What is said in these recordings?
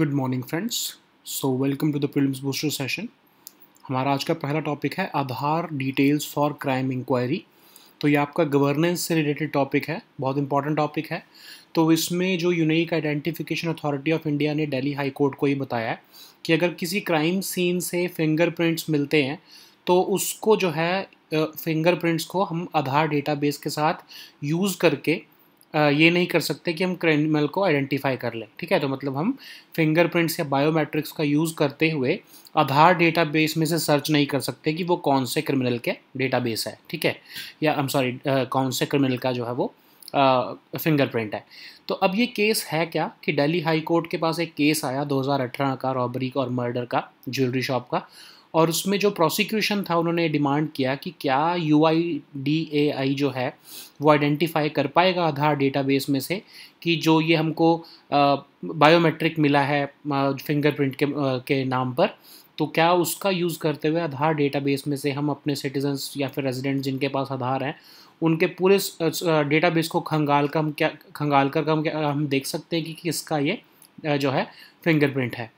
Good morning friends so welcome to the prelims booster session हमारा आज का पहला टॉपिक है Aadhaar details for crime inquiry तो ये आपका गवर्नेंस से रिलेटेड टॉपिक है बहुत इंपॉर्टेंट टॉपिक है तो इसमें जो unique identification authority of India ने डेली हाई कोर्ट को ये बताया है कि अगर किसी क्राइम सीन से फिंगरप्रिंट्स मिलते हैं तो उसको जो है फिंगरप्रिंट्स को हम आधार डेटाबेस के साथ यूज़ करके ये नहीं कर सकते कि हम क्रिमिनल को आइडेंटिफाई कर लें ठीक है तो मतलब हम फिंगरप्रिंट्स या बायोमेट्रिक्स का यूज़ करते हुए आधार डेटाबेस में से सर्च नहीं कर सकते कि वो कौन से क्रिमिनल के डेटाबेस है ठीक है या आई एम सॉरी कौन से क्रिमिनल का जो है वो फिंगरप्रिंट है तो अब ये केस है क्या कि दिल्ली हाई कोर्ट के पास एक केस आया 2018 का रॉबरी और मर्डर का ज्वेलरी शॉप का और उसमें जो प्रोसिक्यूशन था उन्होंने डिमांड किया कि क्या यू आई जो है वो आइडेंटिफाई कर पाएगा आधार डेटाबेस में से कि जो ये हमको बायोमेट्रिक मिला है फिंगरप्रिंट के के नाम पर तो क्या उसका यूज़ करते हुए आधार डेटाबेस में से हम अपने सिटीजन्स या फिर रेजिडेंट्स जिनके पास आधार हैं उनके पूरे डेटाबेस को खंगाल कर हम क्या खंगाल कर हम क्या हम देख सकते हैं कि किसका ये जो है फिंगरप्रिंट है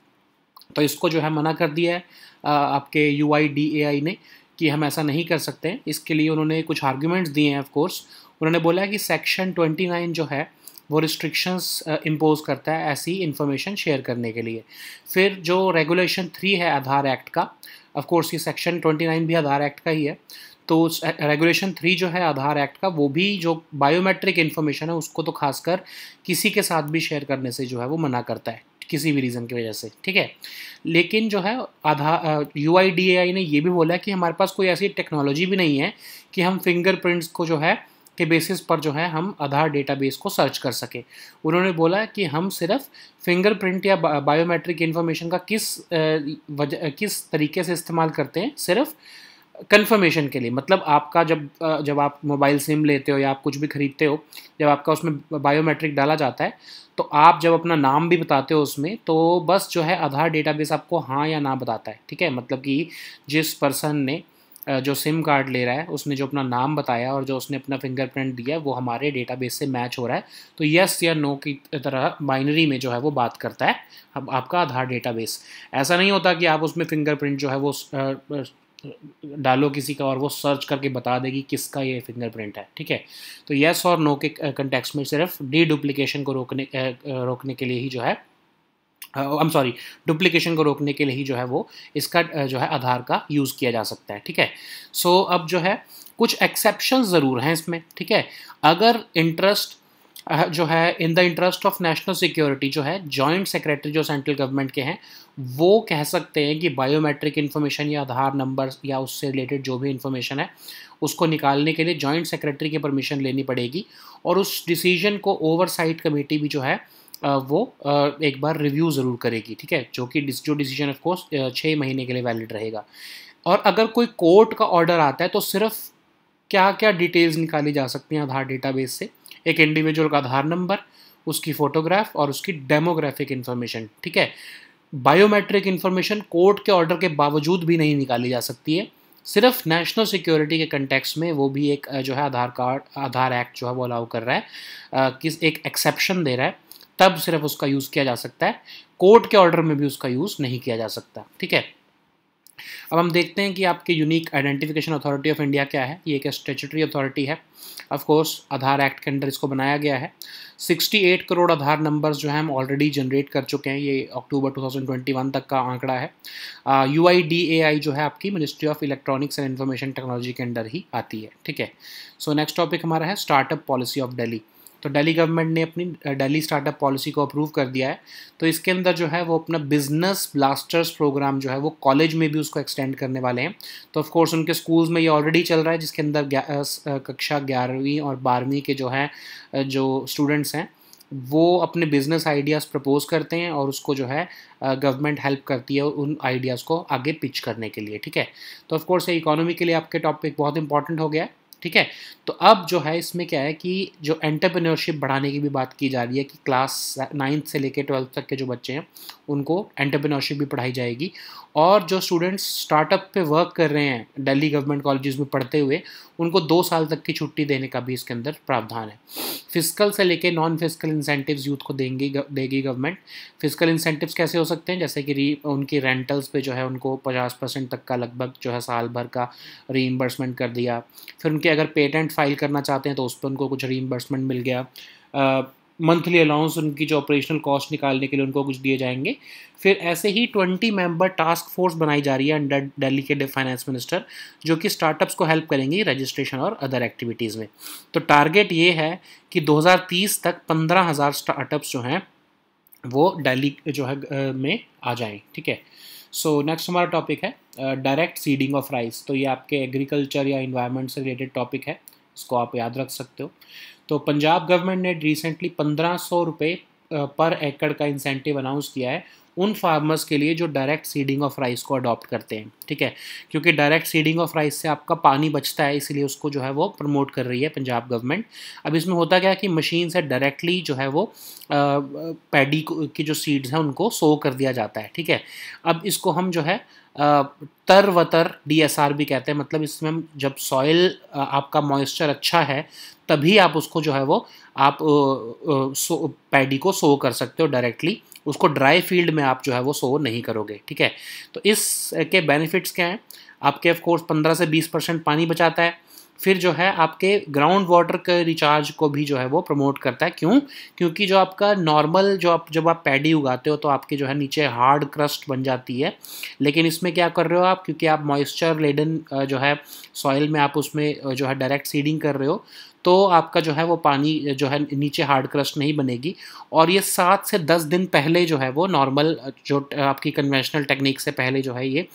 तो इसको जो है मना कर दिया है आपके यू आई ने कि हम ऐसा नहीं कर सकते इसके लिए उन्होंने कुछ आर्ग्यूमेंट्स दिए हैं ऑफकोर्स उन्होंने बोला है कि सेक्शन 29 जो है वो रिस्ट्रिक्शंस इम्पोज करता है ऐसी इन्फॉर्मेशन शेयर करने के लिए फिर जो रेगुलेशन थ्री है आधार एक्ट का ऑफकोर्स ये सेक्शन 29 भी आधार एक्ट का ही है तो रेगुलेशन थ्री जो है आधार एक्ट का वो भी जो बायोमेट्रिक इन्फॉर्मेशन है उसको तो खासकर किसी के साथ भी शेयर करने से जो है वो मना करता है किसी भी रीज़न की वजह से ठीक है लेकिन जो है आधा यू ने ये भी बोला कि हमारे पास कोई ऐसी टेक्नोलॉजी भी नहीं है कि हम फिंगरप्रिंट्स को जो है के बेसिस पर जो है हम आधार डेटाबेस को सर्च कर सकें उन्होंने बोला कि हम सिर्फ फिंगरप्रिंट या बायोमेट्रिक इन्फॉर्मेशन का किस वजह किस तरीके से इस्तेमाल करते हैं सिर्फ कन्फर्मेशन के लिए मतलब आपका जब जब आप मोबाइल सिम लेते हो या आप कुछ भी खरीदते हो जब आपका उसमें बायोमेट्रिक डाला जाता है तो आप जब अपना नाम भी बताते हो उसमें तो बस जो है आधार डेटाबेस आपको हाँ या ना बताता है ठीक है मतलब कि जिस पर्सन ने जो सिम कार्ड ले रहा है उसने जो अपना नाम बताया और जो उसने अपना फिंगरप्रिंट दिया वो हमारे डेटाबेस से मैच हो रहा है तो यस या नो की तरह बाइनरी में जो है वो बात करता है अब आपका आधार डेटाबेस ऐसा नहीं होता कि आप उसमें फिंगरप्रिंट जो है वो डालो किसी का और वो सर्च करके बता देगी किसका ये फिंगरप्रिंट है ठीक है तो येस और नो के कंटेक्स में सिर्फ डी डुप्लीकेशन को रोकने रोकने के लिए ही जो है आई एम सॉरी डुप्लीकेशन को रोकने के लिए ही जो है वो इसका जो है आधार का यूज़ किया जा सकता है ठीक है सो so, अब जो है कुछ एक्सेप्शन ज़रूर हैं इसमें ठीक है अगर इंटरेस्ट जो है in the interest of national security जो है जॉइंट सेक्रेटरी जो सेंट्रल गवर्नमेंट के हैं वो कह सकते हैं कि बायोमेट्रिक इन्फॉर्मेशन या आधार नंबर या उससे रिलेटेड जो भी इन्फॉर्मेशन है उसको निकालने के लिए जॉइंट सेक्रेटरी की परमिशन लेनी पड़ेगी और उस डिसीजन को ओवरसाइट कमेटी भी जो है वो एक बार रिव्यू ज़रूर करेगी ठीक है जो कि जो डिसीजन ऑफकोर्स छः महीने के लिए वैलिड रहेगा और अगर कोई कोर्ट का ऑर्डर आता है तो सिर्फ क्या क्या डिटेल्स निकाली जा सकती हैं आधार डेटाबेस से एक इंडिविजुअल का आधार नंबर उसकी फ़ोटोग्राफ और उसकी डेमोग्राफिक इन्फॉर्मेशन ठीक है बायोमेट्रिक इन्फॉर्मेशन कोर्ट के ऑर्डर के बावजूद भी नहीं निकाली जा सकती है सिर्फ नेशनल सिक्योरिटी के कंटेक्स में वो भी एक जो है आधार कार्ड आधार एक्ट जो है वो अलाउ कर रहा है किस एक एक्सेप्शन दे रहा है तब सिर्फ उसका यूज़ किया जा सकता है कोर्ट के ऑर्डर में भी उसका यूज़ नहीं किया जा सकता ठीक है अब हम देखते हैं कि आपकी unique identification authority of India क्या है ये एक स्टेचुटरी अथॉरिटी है ऑफ कोर्स आधार एक्ट के अंडर इसको बनाया गया है 68 करोड़ आधार नंबर्स जो है हम ऑलरेडी जनरेट कर चुके हैं ये अक्टूबर 2021 तक का आंकड़ा है यू आई जो है आपकी ministry of electronics and information technology के अंडर ही आती है ठीक है सो नेक्स्ट टॉपिक हमारा है स्टार्टअप पॉलिसी ऑफ डेली तो दिल्ली गवर्नमेंट ने अपनी दिल्ली स्टार्टअप पॉलिसी को अप्रूव कर दिया है तो इसके अंदर जो है वो अपना बिजनेस ब्लास्टर्स प्रोग्राम जो है वो कॉलेज में भी उसको एक्सटेंड करने वाले हैं तो ऑफकोर्स उनके स्कूल्स में ये ऑलरेडी चल रहा है जिसके अंदर कक्षा ग्यारहवीं और बारहवीं के जो हैं जो स्टूडेंट्स हैं वो अपने बिजनेस आइडियाज़ प्रपोज करते हैं और उसको जो है गवर्नमेंट हेल्प करती है उन आइडियाज़ को आगे पिच करने के लिए ठीक है तो ऑफकोर्स ये इकोनॉमी के लिए आपके टॉपिक बहुत इंपॉर्टेंट हो गया है ठीक है तो अब जो है इसमें क्या है कि जो एंटरप्रेन्योरशिप बढ़ाने की भी बात की जा रही है कि क्लास नाइन्थ से लेकर ट्वेल्थ तक के जो बच्चे हैं उनको एंटरप्रेन्योरशिप भी पढ़ाई जाएगी और जो स्टूडेंट्स स्टार्टअप पे वर्क कर रहे हैं दिल्ली गवर्नमेंट कॉलेज में पढ़ते हुए उनको दो साल तक की छुट्टी देने का भी इसके अंदर प्रावधान है फिजिकल से लेके नॉन फिजिकल इंसेंटिव्स यूथ को देंगी देगी गवर्नमेंट फिजिकल इंसेंटिव्स कैसे हो सकते हैं जैसे कि री उनकी रेंटल्स पे जो है उनको पचास परसेंट तक का लगभग जो है साल भर का रीइम्बर्समेंट कर दिया फिर उनके अगर पेटेंट फाइल करना चाहते हैं तो उस पर उनको कुछ रीइम्बर्समेंट मिल गया मंथली अलाउंस उनकी जो ऑपरेशनल कॉस्ट निकालने के लिए उनको कुछ दिए जाएंगे फिर ऐसे ही ट्वेंटी मेंबर टास्क फोर्स बनाई जा रही है अंडर दिल्ली के फाइनेंस मिनिस्टर जो कि स्टार्टअप्स को हेल्प करेंगी रजिस्ट्रेशन और अदर एक्टिविटीज़ में तो टारगेट ये है कि 2030 तक पंद्रह हजार स्टार्टअप्स जो हैं वो डेली जो है में आ जाएँ ठीक है सो नेक्स्ट हमारा टॉपिक है डायरेक्ट सीडिंग ऑफ राइस तो ये आपके एग्रीकल्चर या इन्वायरमेंट से रिलेटेड टॉपिक है इसको आप याद रख सकते हो तो पंजाब गवर्नमेंट ने रिसेंटली पंद्रह सौ रुपये पर एकड़ का इंसेंटिव अनाउंस किया है उन फार्मर्स के लिए जो डायरेक्ट सीडिंग ऑफ राइस को अडॉप्ट करते हैं ठीक है क्योंकि डायरेक्ट सीडिंग ऑफ राइस से आपका पानी बचता है इसलिए उसको जो है वो प्रमोट कर रही है पंजाब गवर्नमेंट अब इसमें होता क्या है कि मशीन से डायरेक्टली जो है वो पैडी की जो सीड्स हैं उनको सो कर दिया जाता है ठीक है अब इसको हम जो है तर वतर डी भी कहते हैं मतलब इसमें जब सॉइल आपका मॉइस्चर अच्छा है तभी आप उसको जो है वो आप सो पैडी को सो कर सकते हो डायरेक्टली उसको ड्राई फील्ड में आप जो है वो सो नहीं करोगे ठीक है तो इस के बेनिफिट्स क्या हैं आपके ऑफ कोर्स 15 से 20 परसेंट पानी बचाता है फिर जो है आपके ग्राउंड वाटर के रिचार्ज को भी जो है वो प्रमोट करता है क्यों क्योंकि जो आपका नॉर्मल जो आप जब आप पैडी उगाते हो तो आपके जो है नीचे हार्ड क्रस्ट बन जाती है लेकिन इसमें क्या कर रहे हो आप क्योंकि आप मॉइस्चर लेडन जो है सॉइल में आप उसमें जो है डायरेक्ट सीडिंग कर रहे हो तो आपका जो है वो पानी जो है नीचे हार्ड क्रस्ट नहीं बनेगी और ये सात से दस दिन पहले जो है वो नॉर्मल जो आपकी कन्वेंशनल टेक्निक से पहले जो है ये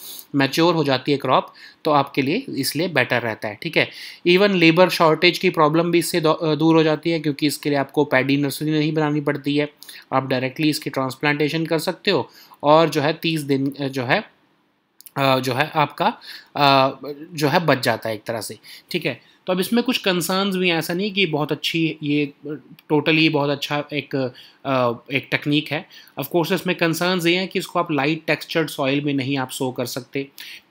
मैच्योर हो जाती है क्रॉप तो आपके लिए इसलिए बेटर रहता है ठीक है इवन लेबर शॉर्टेज की प्रॉब्लम भी इससे दूर हो जाती है क्योंकि इसके लिए आपको पैडी नर्सरी नहीं बनानी पड़ती है आप डायरेक्टली इसकी ट्रांसप्लांटेशन कर सकते हो और जो है तीस दिन जो है जो है आपका जो है बच जाता है एक तरह से ठीक है तो अब इसमें कुछ कंसर्न्स भी हैं ऐसा नहीं कि बहुत अच्छी ये टोटली बहुत अच्छा एक एक टेक्निक है ऑफ कोर्स इसमें कंसर्न्स ये हैं कि इसको आप लाइट टेक्सचर्ड सॉइल में नहीं आप सो कर सकते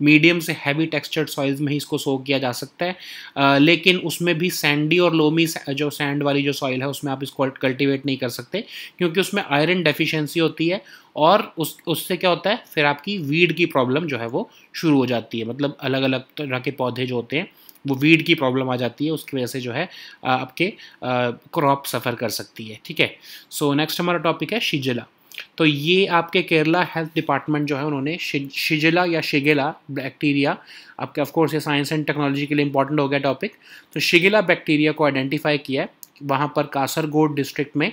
मीडियम से हैवी टेक्सचर्ड सॉइल्स में ही इसको सो किया जा सकता है लेकिन उसमें भी सैंडी और लोमी जो सैंड वाली जो सॉइल है उसमें आप इसको कल्टिवेट नहीं कर सकते क्योंकि उसमें आयरन डेफिशिएंसी होती है और उस उससे क्या होता है फिर आपकी वीड की प्रॉब्लम जो है वो शुरू हो जाती है मतलब अलग अलग तरह के पौधे जो होते हैं वो वीड की प्रॉब्लम आ जाती है उसकी वजह से जो है आपके क्रॉप सफ़र कर सकती है ठीक है सो नेक्स्ट हमारा टॉपिक है शिजला तो ये आपके केरला हेल्थ डिपार्टमेंट जो है उन्होंने शिजला या शिगेला बैक्टीरिया आपके ऑफकोर्स ये साइंस एंड टेक्नोलॉजी के लिए इंपॉर्टेंट हो गया टॉपिक तो शिगेला बैक्टीरिया को आइडेंटिफाई किया है वहाँ पर कासरगोड डिस्ट्रिक्ट में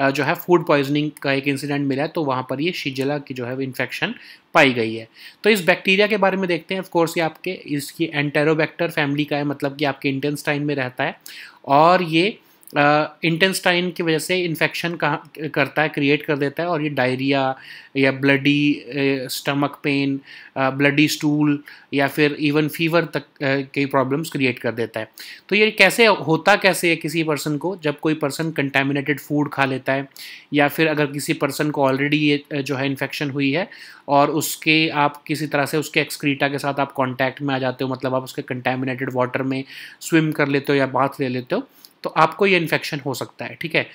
जो है फूड पॉइजनिंग का एक इंसिडेंट मिला है तो वहाँ पर ये शिजला की जो है इन्फेक्शन पाई गई है तो इस बैक्टीरिया के बारे में देखते हैं ऑफकोर्स ये आपके इसकी एंटेरोबैक्टर फैमिली का है मतलब कि आपके टाइम में रहता है और ये इंटेस्टाइन की वजह से इन्फेक्शन करता है क्रिएट कर देता है और ये डायरिया या bloody stomach pain bloody stool या फिर इवन फीवर तक कई प्रॉब्लम्स क्रिएट कर देता है तो ये कैसे होता कैसे है किसी पर्सन को जब कोई पर्सन कंटेमिनेटेड फूड खा लेता है या फिर अगर किसी पर्सन को ऑलरेडी ये जो है इन्फेक्शन हुई है और उसके आप किसी तरह से उसके एक्सक्रीटा के साथ आप कॉन्टैक्ट में आ जाते हो मतलब आप उसके कंटेमिनेटेड वाटर में स्विम कर लेते हो या बाथ ले लेते हो तो आपको ये इन्फेक्शन हो सकता है ठीक है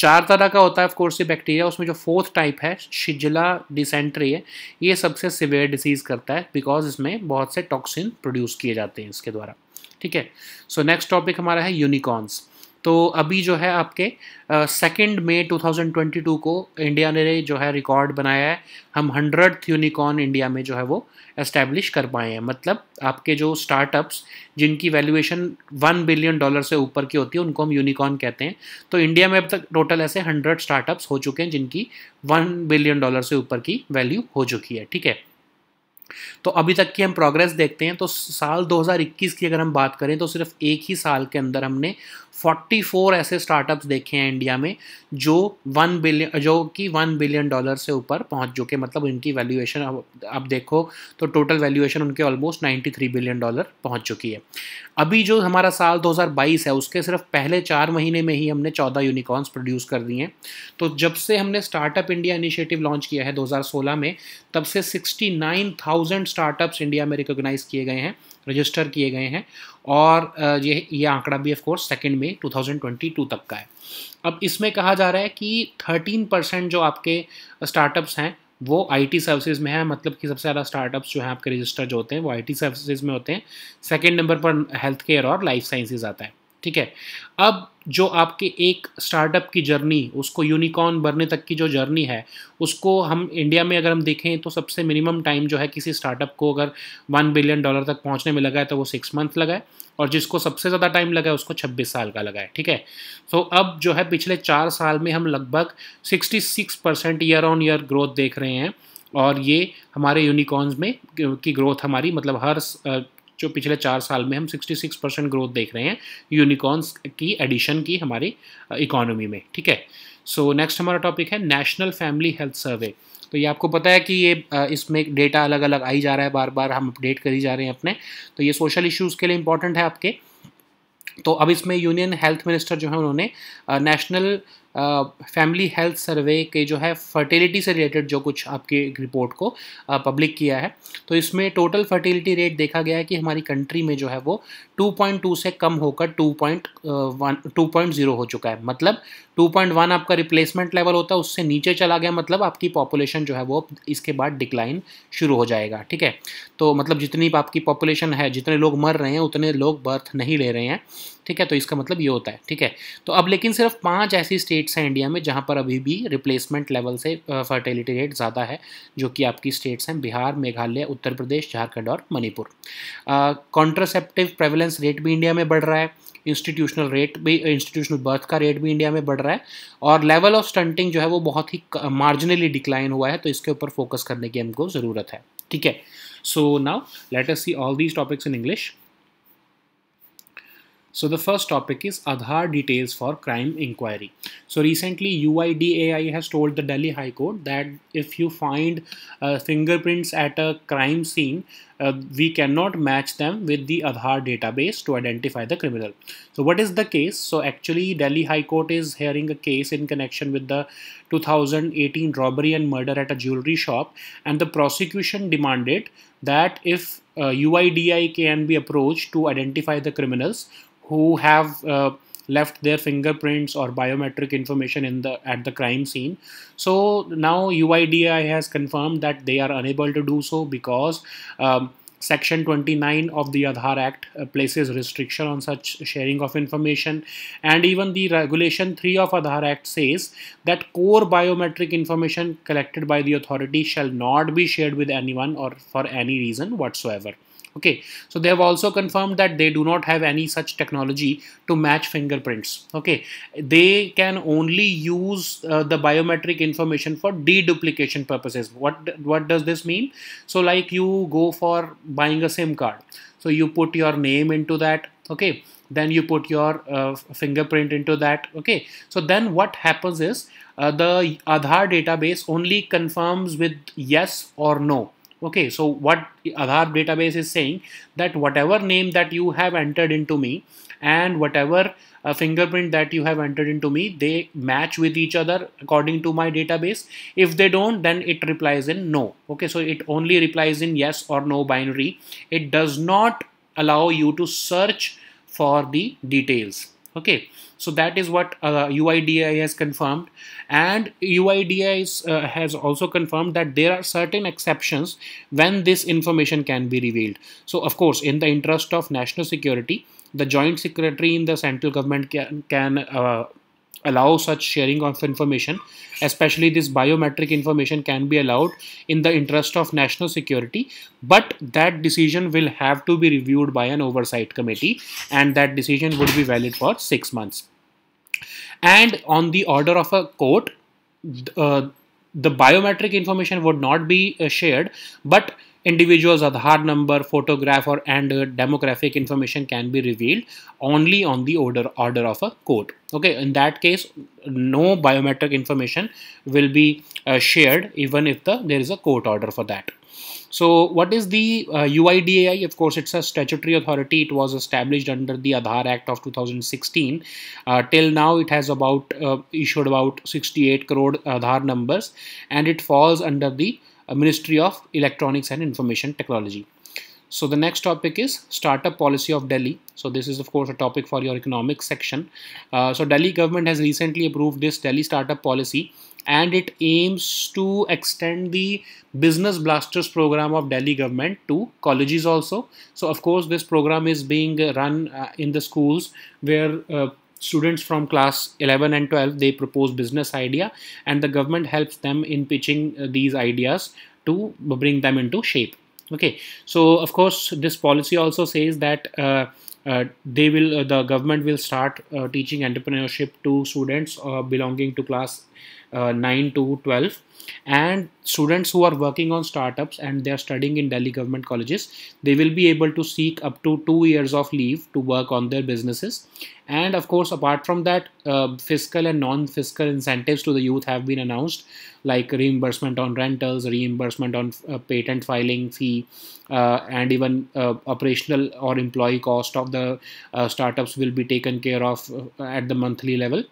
चार तरह का होता है ऑफकोर्स ये बैक्टीरिया उसमें जो फोर्थ टाइप है शिजला डिसेंट्री है ये सबसे सिवियर डिसीज़ करता है बिकॉज इसमें बहुत से टॉक्सिन प्रोड्यूस किए जाते हैं इसके द्वारा ठीक है सो नेक्स्ट टॉपिक हमारा है यूनिकॉर्न्स तो अभी जो है आपके सेकेंड मई 2022 को इंडिया ने जो है रिकॉर्ड बनाया है हम हंड्रेड यूनिकॉर्न इंडिया में जो है वो एस्टेब्लिश कर पाए हैं मतलब आपके जो स्टार्टअप्स जिनकी वैल्यूएशन वन बिलियन डॉलर से ऊपर की होती है उनको हम यूनिकॉर्न कहते हैं तो इंडिया में अब तक टोटल ऐसे हंड्रेड स्टार्टअप्स हो चुके हैं जिनकी वन बिलियन डॉलर से ऊपर की वैल्यू हो चुकी है ठीक है तो अभी तक की हम प्रोग्रेस देखते हैं तो साल 2021 की अगर हम बात करें तो सिर्फ एक ही साल के अंदर हमने 44 ऐसे स्टार्टअप्स देखे हैं इंडिया में जो वन बिलियन जो कि वन बिलियन डॉलर से ऊपर पहुंच चुके मतलब उनकी वैल्यूएशन अब आप देखो तो टोटल वैल्यूएशन उनके ऑलमोस्ट 93 बिलियन डॉलर पहुंच चुकी है अभी जो हमारा साल 2022 है उसके सिर्फ पहले चार महीने में ही हमने 14 यूनिकॉर्न्स प्रोड्यूस कर दिए हैं तो जब से हमने स्टार्टअप इंडिया इनिशिएटिव लॉन्च किया है दो में तब से सिक्सटी स्टार्टअप्स इंडिया में रिकोगनाइज़ किए गए हैं रजिस्टर किए गए हैं और ये ये आंकड़ा भी ऑफकोर्स सेकेंड में 2022 तक का है अब इसमें कहा जा रहा है कि 13 परसेंट जो आपके स्टार्टअप्स हैं वो आईटी सर्विसेज में है मतलब कि सबसे ज़्यादा स्टार्टअप्स जो हैं आपके रजिस्टर जो होते हैं वो आईटी सर्विसेज में होते हैं सेकेंड नंबर पर हेल्थ केयर और लाइफ साइंसेज आता है ठीक है अब जो आपके एक स्टार्टअप की जर्नी उसको यूनिकॉर्न बनने तक की जो जर्नी है उसको हम इंडिया में अगर हम देखें तो सबसे मिनिमम टाइम जो है किसी स्टार्टअप को अगर वन बिलियन डॉलर तक पहुंचने में लगा है तो वो सिक्स मंथ लगा है और जिसको सबसे ज़्यादा टाइम लगा है उसको छब्बीस साल का लगा है ठीक है तो अब जो है पिछले चार साल में हम लगभग sixty six percent year on year growth देख रहे हैं और ये हमारे यूनिकॉर्न्स में की ग्रोथ हमारी मतलब हर जो पिछले चार साल में हम 66 परसेंट ग्रोथ देख रहे हैं यूनिकॉर्न्स की एडिशन की हमारी इकोनॉमी में ठीक है सो नेक्स्ट हमारा टॉपिक है नेशनल फैमिली हेल्थ सर्वे तो ये आपको पता है कि ये इसमें डेटा अलग अलग आई जा रहा है बार बार हम अपडेट करी जा रहे हैं अपने तो ये सोशल इश्यूज़ के लिए इंपॉर्टेंट है आपके तो अब इसमें यूनियन हेल्थ मिनिस्टर जो है उन्होंने नेशनल फैमिली हेल्थ सर्वे के जो है फर्टिलिटी से रिलेटेड जो कुछ आपकी रिपोर्ट को पब्लिक किया है तो इसमें टोटल फर्टिलिटी रेट देखा गया है कि हमारी कंट्री में जो है वो 2.2 से कम होकर 2.1 2.0 हो चुका है मतलब 2.1 आपका रिप्लेसमेंट लेवल होता है उससे नीचे चला गया मतलब आपकी पॉपुलेशन जो है वो इसके बाद डिक्लाइन शुरू हो जाएगा ठीक है तो मतलब जितनी आपकी पॉपुलेशन है जितने लोग मर रहे हैं उतने लोग बर्थ नहीं ले रहे हैं ठीक है तो इसका मतलब ये होता है ठीक है तो अब लेकिन सिर्फ पाँच ऐसी स्टेट्स हैं इंडिया में जहाँ पर अभी भी रिप्लेसमेंट लेवल से फर्टिलिटी रेट ज़्यादा है जो कि आपकी स्टेट्स हैं बिहार मेघालय उत्तर प्रदेश झारखंड और मणिपुर कॉन्ट्रासेप्टिव प्रेवलेंस रेट भी इंडिया में बढ़ रहा है इंस्टीट्यूशनल रेट भी इंस्टीट्यूशनल बर्थ का रेट भी इंडिया में बढ़ रहा है और लेवल ऑफ स्टंटिंग जो है वो बहुत ही मार्जिनली डिक्लाइन हुआ है तो इसके ऊपर फोकस करने की हमको ज़रूरत है ठीक है so now let us see all these topics in English So the first topic is Aadhaar details for crime inquiry. So recently UIDAI has told the Delhi High Court that if you find uh, fingerprints at a crime scene, uh, we cannot match them with the Aadhaar database to identify the criminal. So what is the case? So actually Delhi High Court is hearing a case in connection with the 2018 robbery and murder at a jewelry shop and the prosecution demanded that if uh, UIDAI can be approached to identify the criminals who have uh, left their fingerprints or biometric information in the at the crime scene so now UIDI has confirmed that they are unable to do so because um, Section 29 of the Aadhaar Act uh, places restriction on such sharing of information and even the regulation 3 of Aadhaar Act says that core biometric information collected by the authority shall not be shared with anyone or for any reason whatsoever okay so they have also confirmed that they do not have any such technology to match fingerprints okay they can only use uh, the biometric information for deduplication purposes what what does this mean so like you go for buying a sim card so you put your name into that okay then you put your uh, fingerprint into that okay so then what happens is uh, the Aadhaar database only confirms with yes or no okay so what Aadhaar database is saying that whatever name that you have entered into me and whatever uh, fingerprint that you have entered into me they match with each other according to my database if they don't then it replies in no okay so it only replies in yes or no binary it does not allow you to search for the details okay so that is what uh, UIDAI has confirmed. And UIDAI uh, has also confirmed that there are certain exceptions when this information can be revealed. So of course, in the interest of national security, the joint secretary in the central government can, can uh, allow such sharing of information especially this biometric information can be allowed in the interest of national security but that decision will have to be reviewed by an oversight committee and that decision would be valid for 6 months and on the order of a court uh, the biometric information would not be uh, shared but Individuals Aadhaar number, photograph or and uh, demographic information can be revealed only on the order, order of a court. Okay, in that case, no biometric information will be uh, shared even if the there is a court order for that. So what is the uh, UIDAI? Of course, it's a statutory authority. It was established under the Aadhaar Act of 2016. Uh, till now, it has about uh, issued about 68 crore Aadhaar numbers and it falls under the Ministry of Electronics and Information Technology. So the next topic is startup policy of Delhi. So this is of course a topic for your economics section. Uh, so Delhi government has recently approved this Delhi startup policy and it aims to extend the business blasters program of Delhi government to colleges also. So of course this program is being run uh, in the schools where uh, students from class 11 and 12 they propose business idea and the government helps them in pitching uh, these ideas to bring them into shape okay so of course this policy also says that uh, uh, they will uh, the government will start uh, teaching entrepreneurship to students uh, belonging to class uh, 9 to 12 and students who are working on startups and they are studying in Delhi government colleges they will be able to seek up to two years of leave to work on their businesses and of course apart from that uh, fiscal and non-fiscal incentives to the youth have been announced like reimbursement on rentals reimbursement on uh, patent filing fee uh, and even uh, operational or employee cost of the uh, startups will be taken care of at the monthly level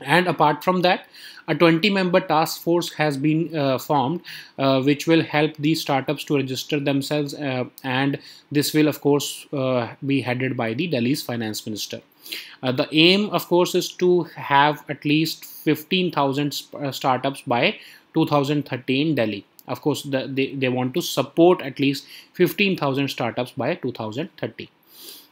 and apart from that a 20 member task force has been uh, formed uh, which will help these startups to register themselves uh, and this will of course uh, be headed by the Delhi's finance minister. Uh, the aim of course is to have at least 15,000 uh, startups by 2013 Delhi. Of course the, they, they want to support at least 15,000 startups by 2030.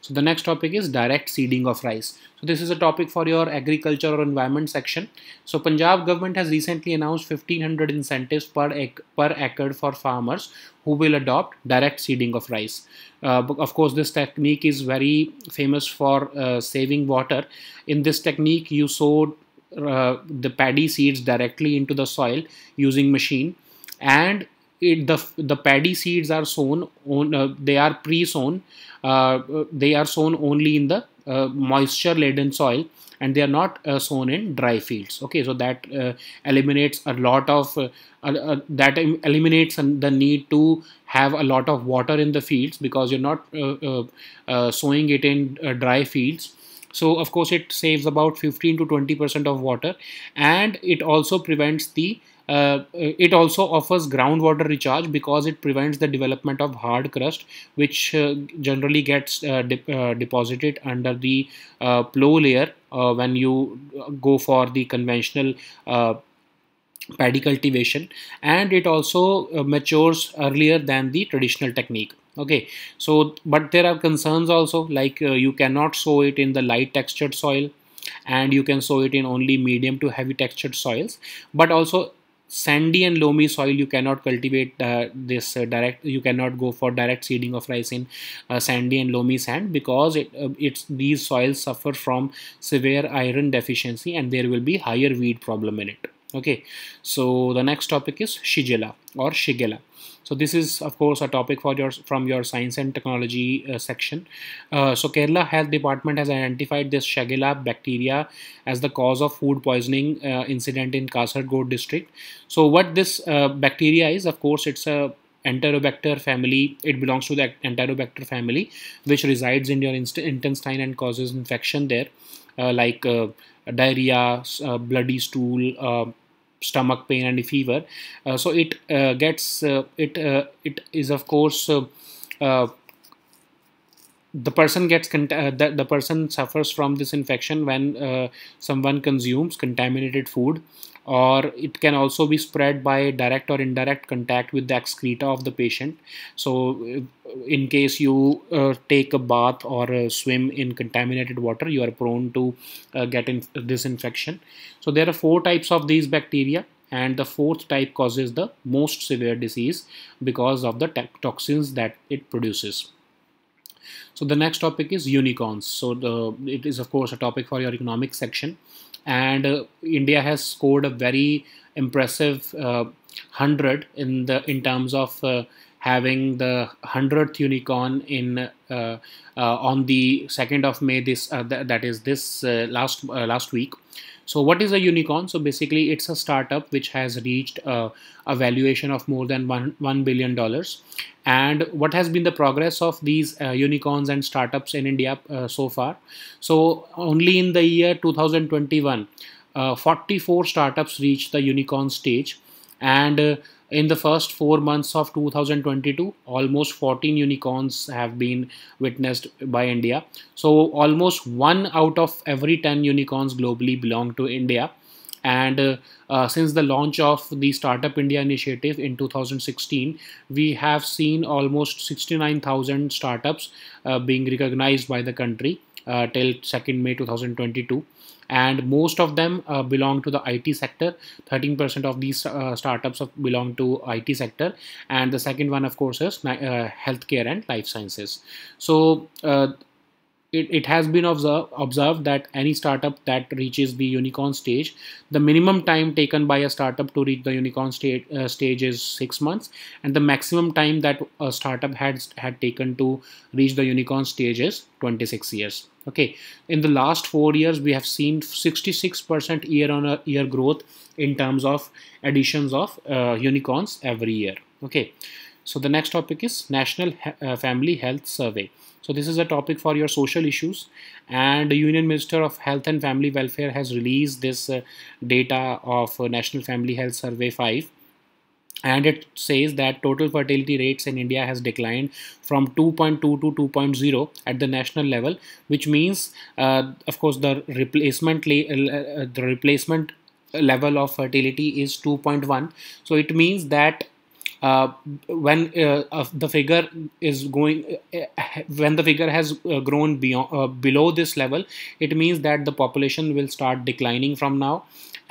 So the next topic is direct seeding of rice. So this is a topic for your agriculture or environment section. So Punjab government has recently announced 1500 incentives per, per acre for farmers who will adopt direct seeding of rice. Uh, of course, this technique is very famous for uh, saving water. In this technique, you sow uh, the paddy seeds directly into the soil using machine and it, the the paddy seeds are sown on uh, they are pre-sown uh, they are sown only in the uh, moisture laden soil and they are not uh, sown in dry fields okay so that uh, eliminates a lot of uh, that eliminates the need to have a lot of water in the fields because you're not sowing it in dry fields so of course it saves about 15 to 20 percent of water and it also prevents the uh, it also offers groundwater recharge because it prevents the development of hard crust which uh, generally gets uh, uh deposited under the uh, plow layer uh, when you go for the conventional paddy cultivation and it also matures earlier than the traditional technique okay so but there are concerns also like you cannot sow it in the light textured soil and you can sow it in only medium to heavy textured soils but also sandy and loamy soil you cannot cultivate uh, this uh, direct you cannot go for direct seeding of rice in uh, sandy and loamy sand because it uh, it's these soils suffer from severe iron deficiency and there will be higher weed problem in it okay so the next topic is shigella or shigella so this is of course a topic for your from your science and technology uh, section. Uh, so Kerala Health Department has identified this Shigella bacteria as the cause of food poisoning uh, incident in Kasaragod district. So what this uh, bacteria is of course it's a Enterobacter family, it belongs to the Enterobacter family, which resides in your intestine and causes infection there, uh, like diarrhea, bloody stool, stomach pain and fever uh, so it uh, gets uh, it it is of course the person gets uh, the, the person suffers from this infection when uh, someone consumes contaminated food or it can also be spread by direct or indirect contact with the excreta of the patient so uh, in case you uh, take a bath or swim in contaminated water you are prone to uh, get in this infection so there are four types of these bacteria and the fourth type causes the most severe disease because of the toxins that it produces so the next topic is unicorns so the, it is of course a topic for your economics section and uh, India has scored a very impressive uh, hundred in the in terms of uh, having the hundredth unicorn in uh, uh, on the second of May this uh, th that is this last last week so what is a unicorn? So basically it's a startup which has reached uh, a valuation of more than one, $1 billion. And what has been the progress of these uh, unicorns and startups in India uh, so far? So only in the year 2021, uh, 44 startups reached the unicorn stage and uh, in the first four months of 2022 almost 14 unicorns have been witnessed by india so almost one out of every 10 unicorns globally belong to india and uh, uh, since the launch of the startup india initiative in 2016 we have seen almost 69000 startups uh, being recognized by the country uh, till 2nd may 2022 and most of them uh, belong to the IT sector 13% of these uh, startups belong to IT sector and the second one of course is uh, healthcare and life sciences so uh, it, it has been observe, observed that any startup that reaches the unicorn stage, the minimum time taken by a startup to reach the unicorn stage, uh, stage is six months, and the maximum time that a startup had had taken to reach the unicorn stage is 26 years. Okay, in the last four years, we have seen 66% year-on-year uh, growth in terms of additions of uh, unicorns every year. Okay, so the next topic is National uh, Family Health Survey. So this is a topic for your social issues and the Union Minister of Health and Family Welfare has released this uh, data of uh, National Family Health Survey 5 and it says that total fertility rates in India has declined from 2.2 to 2.0 at the national level which means uh, of course the replacement uh, uh, the replacement level of fertility is 2.1 so it means that uh, when uh, the figure is going uh, when the figure has uh, grown beyond uh, below this level it means that the population will start declining from now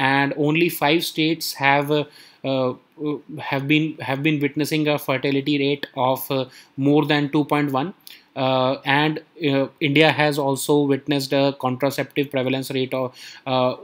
and only five states have have been have been witnessing a fertility rate of more than 2.1 uh, and uh, India has also witnessed a contraceptive prevalence rate of uh,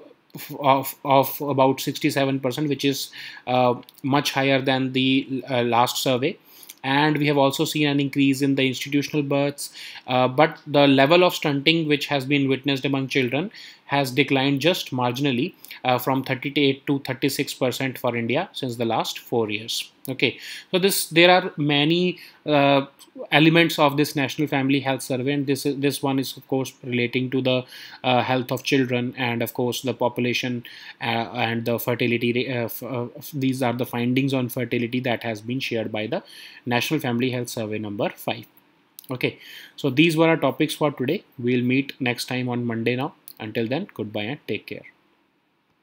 of, of about 67%, which is uh, much higher than the uh, last survey. And we have also seen an increase in the institutional births, uh, but the level of stunting which has been witnessed among children has declined just marginally uh, from 38 to 36 percent for India since the last four years. Okay, so this there are many uh, elements of this National Family Health Survey, and this this one is of course relating to the uh, health of children and of course the population uh, and the fertility. Uh, uh, these are the findings on fertility that has been shared by the National Family Health Survey number five. Okay, so these were our topics for today. We'll meet next time on Monday now. Until then, goodbye and take care.